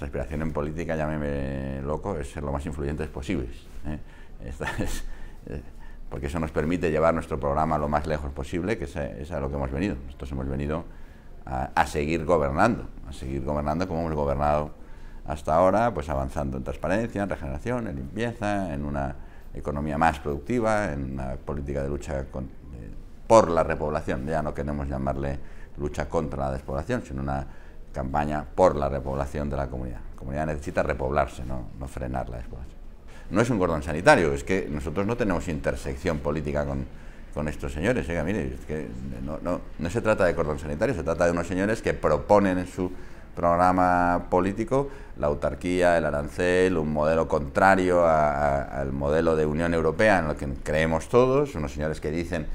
Nuestra aspiración en política, llámeme loco, es ser lo más influyentes posibles. ¿eh? Eh, porque eso nos permite llevar nuestro programa lo más lejos posible, que es a, lo que hemos venido. Nosotros hemos venido a, seguir gobernando, a seguir gobernando como hemos gobernado hasta ahora, pues avanzando en transparencia, en regeneración, en limpieza, en una economía más productiva, en una política de lucha con, por la repoblación. Ya no queremos llamarle lucha contra la despoblación, sino una campaña por la repoblación de la comunidad. La comunidad necesita repoblarse, no, no frenarla No es un cordón sanitario, es que nosotros no tenemos intersección política con, estos señores. ¿eh, no, se trata de cordón sanitario, se trata de unos señores que proponen en su programa político la autarquía, el arancel, un modelo contrario al modelo de Unión Europea en lo que creemos todos, unos señores que dicen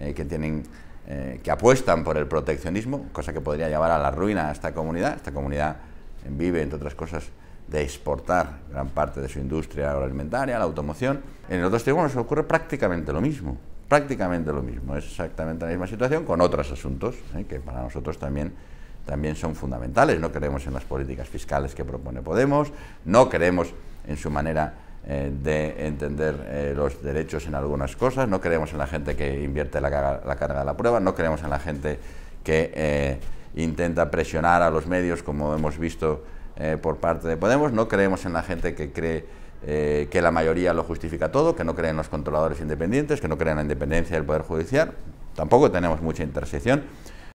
eh, que tienen eh, que apuestan por el proteccionismo, cosa que podría llevar a la ruina a esta comunidad. Esta comunidad vive, entre otras cosas, de exportar gran parte de su industria agroalimentaria, la automoción. En el otro tribunales ocurre prácticamente lo mismo, prácticamente lo mismo. Es exactamente la misma situación con otros asuntos ¿eh? que para nosotros también, también son fundamentales. No creemos en las políticas fiscales que propone Podemos, no creemos en su manera eh, de entender eh, los derechos en algunas cosas, no creemos en la gente que invierte la, carga, de la prueba, no creemos en la gente que eh, intenta presionar a los medios, como hemos visto por parte de Podemos, no creemos en la gente que cree que la mayoría lo justifica todo, que no creen los controladores independientes, que no creen la independencia del Poder Judicial. Tampoco tenemos mucha intersección.